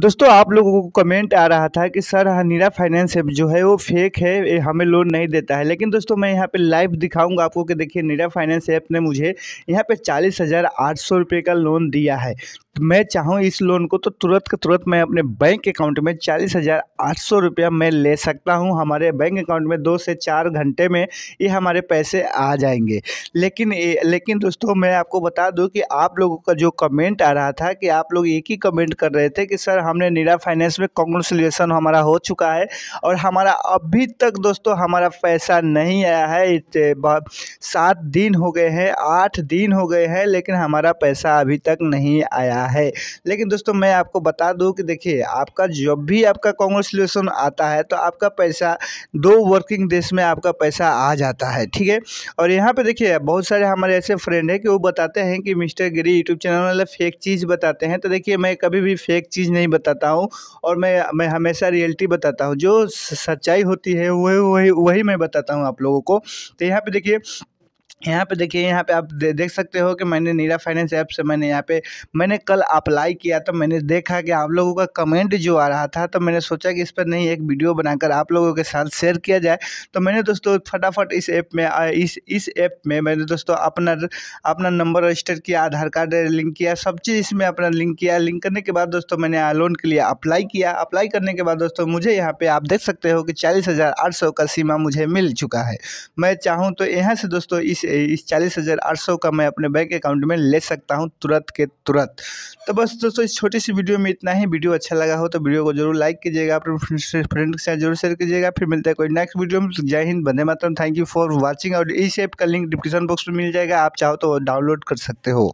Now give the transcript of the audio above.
दोस्तों आप लोगों को कमेंट आ रहा था कि सर हनीरा फाइनेंस एप जो है वो फेक है हमें लोन नहीं देता है लेकिन दोस्तों मैं यहाँ पे लाइव दिखाऊंगा आपको कि देखिए नीरा फाइनेंस ऐप ने मुझे यहाँ पे चालीस हज़ार आठ सौ रुपये का लोन दिया है तो मैं चाहूँ इस लोन को तो तुरंत का तुरंत मैं अपने बैंक अकाउंट में चालीस हज़ार आठ सौ रुपया मैं ले सकता हूँ हमारे बैंक अकाउंट में दो से चार घंटे में ये हमारे पैसे आ जाएंगे लेकिन लेकिन दोस्तों मैं आपको बता दूँ कि आप लोगों का जो कमेंट आ रहा था कि आप लोग एक ही कमेंट कर रहे थे कि सर हमने नीरा फाइनेंस में कॉन्ग्रेचुलेसन हमारा हो चुका है और हमारा अभी तक दोस्तों हमारा पैसा नहीं आया है सात दिन हो गए हैं आठ दिन हो गए हैं लेकिन हमारा पैसा अभी तक नहीं आया गया है लेकिन दोस्तों मैं आपको बता दूँ कि देखिए आपका जब भी आपका कॉन्ग्रेचुलेसन आता है तो आपका पैसा दो वर्किंग डेज में आपका पैसा आ जाता है ठीक है और यहाँ पर देखिए बहुत सारे हमारे ऐसे फ्रेंड हैं कि वो बताते हैं कि मिस्टर गिरी यूट्यूब चैनल वाले फेक चीज़ बताते हैं तो देखिए मैं कभी भी फेक चीज़ नहीं बताता हूँ और मैं मैं हमेशा रियलिटी बताता हूँ जो सच्चाई होती है वही वही वही मैं बताता हूँ आप लोगों को तो यहाँ पे देखिए यहाँ पे देखिए यहाँ पे आप दे, देख सकते हो कि मैंने नीरा फाइनेंस ऐप से मैंने यहाँ पे मैंने कल अप्लाई किया तो मैंने देखा कि आप लोगों का कमेंट जो आ रहा था तो मैंने सोचा कि इस पर नहीं एक वीडियो बनाकर आप लोगों के साथ शेयर किया जाए तो मैंने दोस्तों फटाफट इस ऐप में इस इस ऐप में मैंने दोस्तों अपना अपना नंबर रजिस्टर किया आधार कार्ड लिंक किया सब चीज़ इसमें अपना लिंक किया लिंक करने के बाद दोस्तों मैंने लोन के लिए अप्लाई किया अप्लाई करने के बाद दोस्तों मुझे यहाँ पर आप देख सकते हो कि चालीस का सीमा मुझे मिल चुका है मैं चाहूँ तो यहाँ से दोस्तों इस इस चालीस हज़ार आठ सौ का मैं अपने बैंक अकाउंट में ले सकता हूँ तुरंत के तुरंत तो बस दोस्तों इस छोटी सी वीडियो में इतना ही वीडियो अच्छा लगा हो तो वीडियो को जरूर लाइक कीजिएगा अपने फ्रेंड के साथ जरूर शेयर कीजिएगा फिर मिलता है कोई नेक्स्ट वीडियो में तो जय हिंद बंदे मातरम थैंक यू फॉर वॉचिंग और इस ऐप का लिंक डिस्क्रिप्शन बॉक्स में मिल जाएगा आप चाहो तो डाउनलोड कर सकते हो